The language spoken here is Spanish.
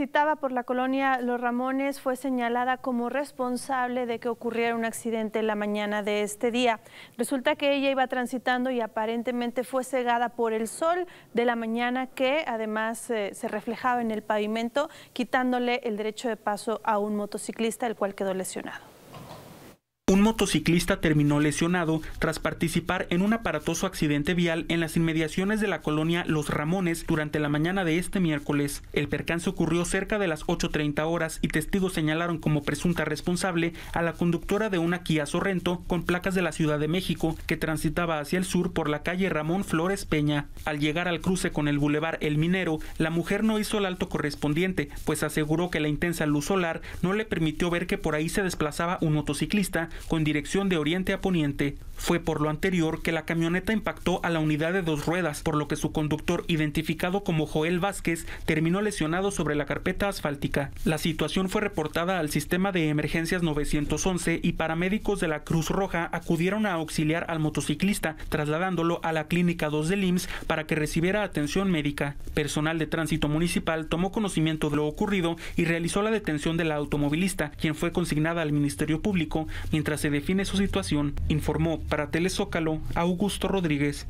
citaba por la colonia Los Ramones fue señalada como responsable de que ocurriera un accidente en la mañana de este día. Resulta que ella iba transitando y aparentemente fue cegada por el sol de la mañana que además eh, se reflejaba en el pavimento, quitándole el derecho de paso a un motociclista, el cual quedó lesionado. Un motociclista terminó lesionado tras participar en un aparatoso accidente vial en las inmediaciones de la colonia Los Ramones durante la mañana de este miércoles. El percance ocurrió cerca de las 8.30 horas y testigos señalaron como presunta responsable a la conductora de una Kia Sorrento con placas de la Ciudad de México que transitaba hacia el sur por la calle Ramón Flores Peña. Al llegar al cruce con el bulevar El Minero, la mujer no hizo el alto correspondiente, pues aseguró que la intensa luz solar no le permitió ver que por ahí se desplazaba un motociclista con dirección de oriente a poniente, fue por lo anterior que la camioneta impactó a la unidad de dos ruedas, por lo que su conductor, identificado como Joel Vázquez, terminó lesionado sobre la carpeta asfáltica. La situación fue reportada al sistema de emergencias 911 y paramédicos de la Cruz Roja acudieron a auxiliar al motociclista, trasladándolo a la clínica 2 de IMSS para que recibiera atención médica. Personal de tránsito municipal tomó conocimiento de lo ocurrido y realizó la detención de la automovilista, quien fue consignada al Ministerio Público, mientras Mientras se define su situación, informó para Telezócalo Augusto Rodríguez.